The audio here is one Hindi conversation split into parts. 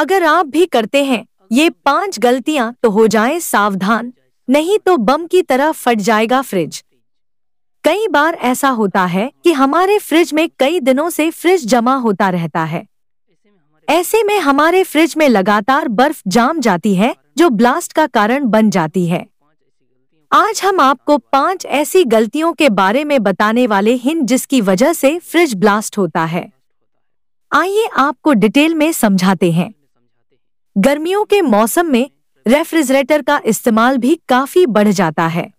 अगर आप भी करते हैं ये पांच गलतियां तो हो जाए सावधान नहीं तो बम की तरह फट जाएगा फ्रिज कई बार ऐसा होता है कि हमारे फ्रिज में कई दिनों से फ्रिज जमा होता रहता है ऐसे में हमारे फ्रिज में लगातार बर्फ जाम जाती है जो ब्लास्ट का कारण बन जाती है आज हम आपको पांच ऐसी गलतियों के बारे में बताने वाले हैं जिसकी वजह से फ्रिज ब्लास्ट होता है आइए आपको डिटेल में समझाते हैं गर्मियों के मौसम में रेफ्रिजरेटर का इस्तेमाल भी काफी बढ़ जाता है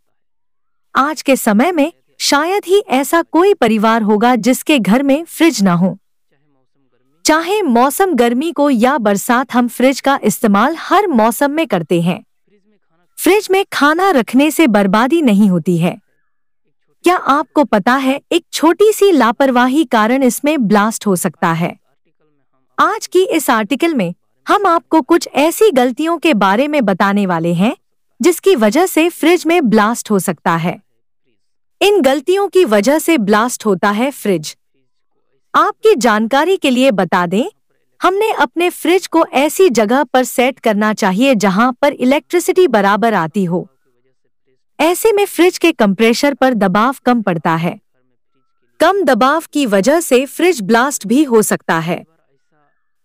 आज के समय में शायद ही ऐसा कोई परिवार होगा जिसके घर में फ्रिज ना हो चाहे मौसम गर्मी को या बरसात हम फ्रिज का इस्तेमाल हर मौसम में करते हैं फ्रिज में खाना रखने से बर्बादी नहीं होती है क्या आपको पता है एक छोटी सी लापरवाही कारण इसमें ब्लास्ट हो सकता है आज की इस आर्टिकल में हम आपको कुछ ऐसी गलतियों के बारे में बताने वाले हैं जिसकी वजह से फ्रिज में ब्लास्ट हो सकता है इन गलतियों की वजह से ब्लास्ट होता है फ्रिज आपकी जानकारी के लिए बता दें हमने अपने फ्रिज को ऐसी जगह पर सेट करना चाहिए जहां पर इलेक्ट्रिसिटी बराबर आती हो ऐसे में फ्रिज के कंप्रेशर पर दबाव कम पड़ता है कम दबाव की वजह से फ्रिज ब्लास्ट भी हो सकता है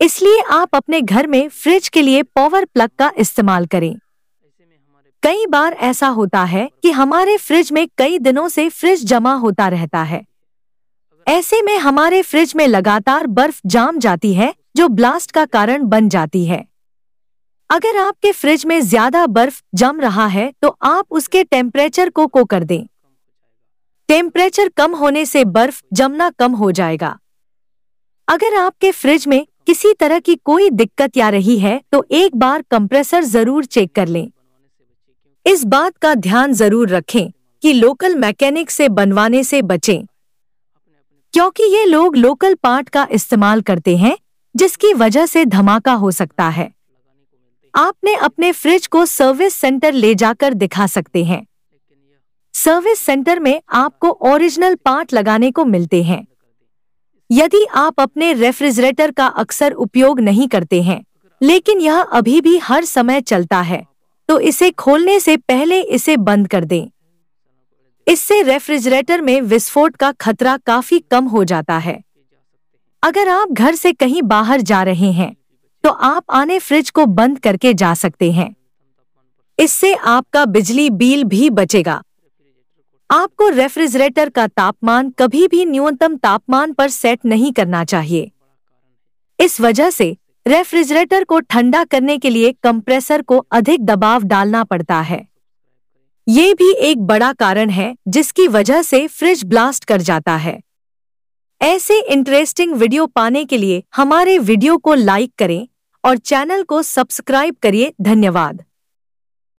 इसलिए आप अपने घर में फ्रिज के लिए पावर प्लग का इस्तेमाल करें कई बार ऐसा होता है कि हमारे फ्रिज में कई दिनों से फ्रिज जमा होता रहता है ऐसे में हमारे फ्रिज में लगातार बर्फ जाम जाती है जो ब्लास्ट का कारण बन जाती है अगर आपके फ्रिज में ज्यादा बर्फ जम रहा है तो आप उसके टेम्परेचर को को कर दें टेम्परेचर कम होने से बर्फ जमना कम हो जाएगा अगर आपके फ्रिज में किसी तरह की कोई दिक्कत या रही है तो एक बार कंप्रेसर जरूर चेक कर लें इस बात का ध्यान जरूर रखें कि लोकल मैकेनिक से बनवाने से बचें क्योंकि ये लोग लोकल पार्ट का इस्तेमाल करते हैं जिसकी वजह से धमाका हो सकता है आपने अपने फ्रिज को सर्विस सेंटर ले जाकर दिखा सकते हैं सर्विस सेंटर में आपको ओरिजिनल पार्ट लगाने को मिलते हैं यदि आप अपने रेफ्रिजरेटर का अक्सर उपयोग नहीं करते हैं लेकिन यह अभी भी हर समय चलता है तो इसे खोलने से पहले इसे बंद कर दें इससे रेफ्रिजरेटर में विस्फोट का खतरा काफी कम हो जाता है अगर आप घर से कहीं बाहर जा रहे हैं तो आप आने फ्रिज को बंद करके जा सकते हैं इससे आपका बिजली बिल भी बचेगा आपको रेफ्रिजरेटर का तापमान कभी भी न्यूनतम तापमान पर सेट नहीं करना चाहिए इस वजह से रेफ्रिजरेटर को ठंडा करने के लिए कंप्रेसर को अधिक दबाव डालना पड़ता है ये भी एक बड़ा कारण है जिसकी वजह से फ्रिज ब्लास्ट कर जाता है ऐसे इंटरेस्टिंग वीडियो पाने के लिए हमारे वीडियो को लाइक करें और चैनल को सब्सक्राइब करिए धन्यवाद